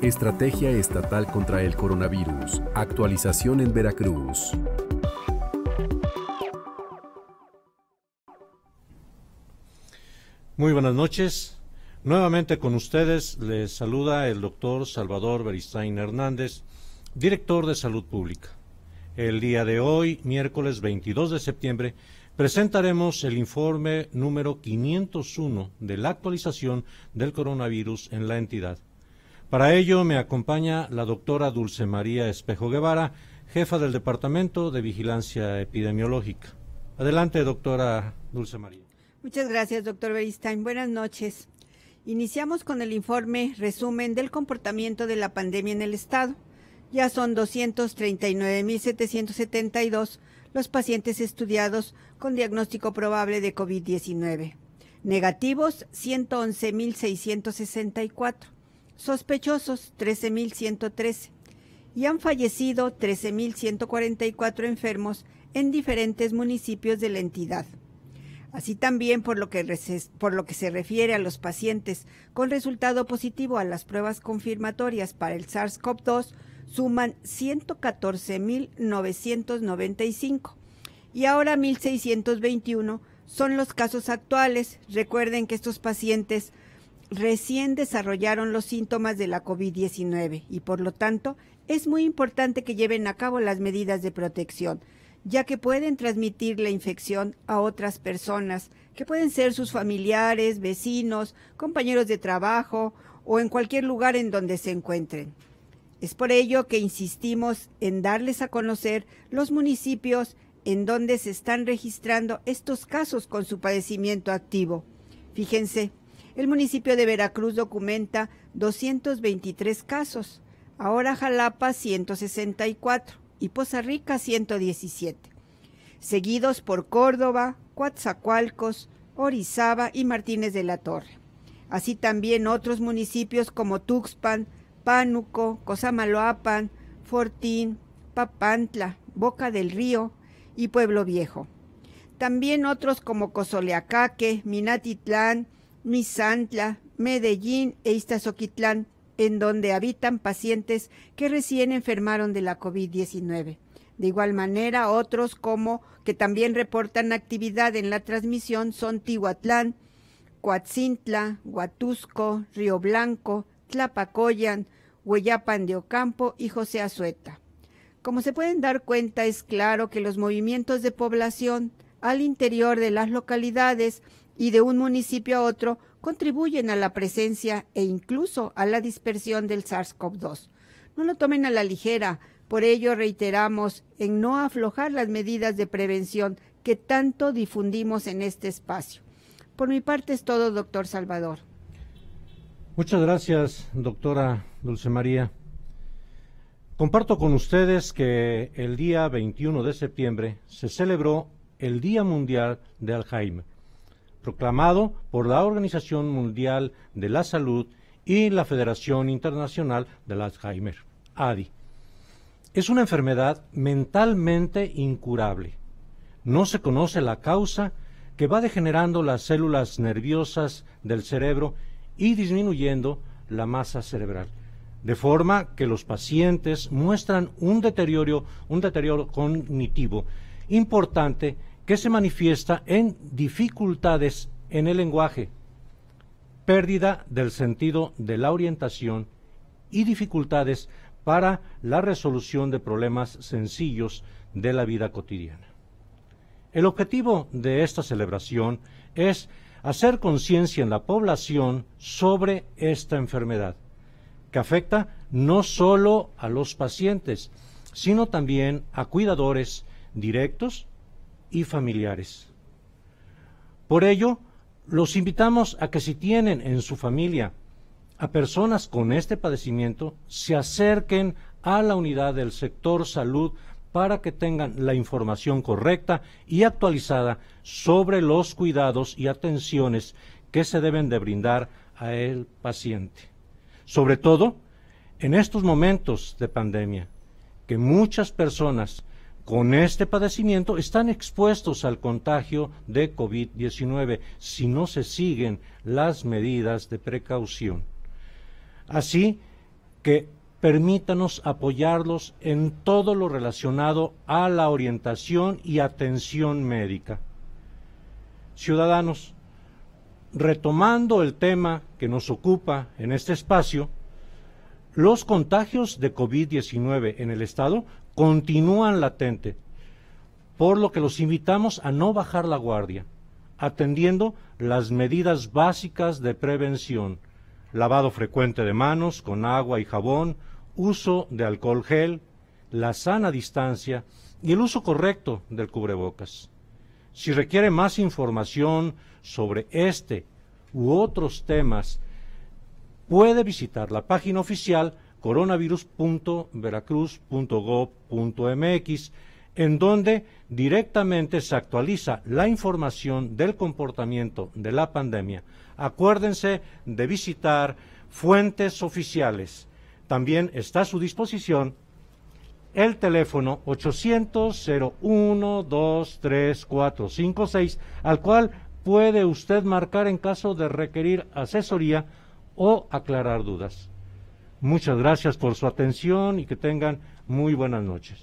Estrategia Estatal contra el Coronavirus. Actualización en Veracruz. Muy buenas noches. Nuevamente con ustedes les saluda el doctor Salvador Beristain Hernández, director de Salud Pública. El día de hoy, miércoles 22 de septiembre, presentaremos el informe número 501 de la actualización del coronavirus en la entidad. Para ello me acompaña la doctora Dulce María Espejo Guevara, jefa del Departamento de Vigilancia Epidemiológica. Adelante, doctora Dulce María. Muchas gracias, doctor Beristain. Buenas noches. Iniciamos con el informe resumen del comportamiento de la pandemia en el Estado. Ya son 239.772 los pacientes estudiados con diagnóstico probable de COVID-19. Negativos 111.664, sospechosos 13.113 y han fallecido 13.144 enfermos en diferentes municipios de la entidad. Así también por lo, que, por lo que se refiere a los pacientes con resultado positivo a las pruebas confirmatorias para el SARS-CoV-2, suman 114.995 y ahora 1.621 son los casos actuales. Recuerden que estos pacientes recién desarrollaron los síntomas de la COVID-19 y por lo tanto es muy importante que lleven a cabo las medidas de protección, ya que pueden transmitir la infección a otras personas, que pueden ser sus familiares, vecinos, compañeros de trabajo o en cualquier lugar en donde se encuentren. Es por ello que insistimos en darles a conocer los municipios en donde se están registrando estos casos con su padecimiento activo. Fíjense, el municipio de Veracruz documenta 223 casos, ahora Jalapa 164 y Poza Rica 117, seguidos por Córdoba, Coatzacoalcos, Orizaba y Martínez de la Torre. Así también otros municipios como Tuxpan, Pánuco, Cosamaloapan, Fortín, Papantla, Boca del Río y Pueblo Viejo. También otros como Cozoleacaque, Minatitlán, Misantla, Medellín e Iztazoquitlán, en donde habitan pacientes que recién enfermaron de la COVID-19. De igual manera, otros como que también reportan actividad en la transmisión son Tihuatlán, Coatzintla, Huatusco, Río Blanco, Tlapacoyan, Hueyapan de Ocampo y José Azueta. Como se pueden dar cuenta, es claro que los movimientos de población al interior de las localidades y de un municipio a otro contribuyen a la presencia e incluso a la dispersión del SARS-CoV-2. No lo tomen a la ligera, por ello reiteramos en no aflojar las medidas de prevención que tanto difundimos en este espacio. Por mi parte es todo, doctor Salvador. Muchas gracias, doctora Dulce María. Comparto con ustedes que el día 21 de septiembre se celebró el Día Mundial de Alzheimer, proclamado por la Organización Mundial de la Salud y la Federación Internacional del Alzheimer, ADI. Es una enfermedad mentalmente incurable. No se conoce la causa que va degenerando las células nerviosas del cerebro y disminuyendo la masa cerebral. De forma que los pacientes muestran un deterioro, un deterioro cognitivo importante que se manifiesta en dificultades en el lenguaje, pérdida del sentido de la orientación y dificultades para la resolución de problemas sencillos de la vida cotidiana. El objetivo de esta celebración es hacer conciencia en la población sobre esta enfermedad, que afecta no solo a los pacientes, sino también a cuidadores directos y familiares. Por ello, los invitamos a que si tienen en su familia a personas con este padecimiento, se acerquen a la unidad del sector salud para que tengan la información correcta y actualizada sobre los cuidados y atenciones que se deben de brindar a el paciente. Sobre todo en estos momentos de pandemia, que muchas personas con este padecimiento están expuestos al contagio de COVID-19 si no se siguen las medidas de precaución. Así que permítanos apoyarlos en todo lo relacionado a la orientación y atención médica. Ciudadanos, retomando el tema que nos ocupa en este espacio, los contagios de COVID-19 en el Estado continúan latente, por lo que los invitamos a no bajar la guardia, atendiendo las medidas básicas de prevención lavado frecuente de manos con agua y jabón, uso de alcohol gel, la sana distancia y el uso correcto del cubrebocas. Si requiere más información sobre este u otros temas, puede visitar la página oficial coronavirus.veracruz.gov.mx en donde directamente se actualiza la información del comportamiento de la pandemia. Acuérdense de visitar fuentes oficiales. También está a su disposición el teléfono 800 01 al cual puede usted marcar en caso de requerir asesoría o aclarar dudas. Muchas gracias por su atención y que tengan muy buenas noches.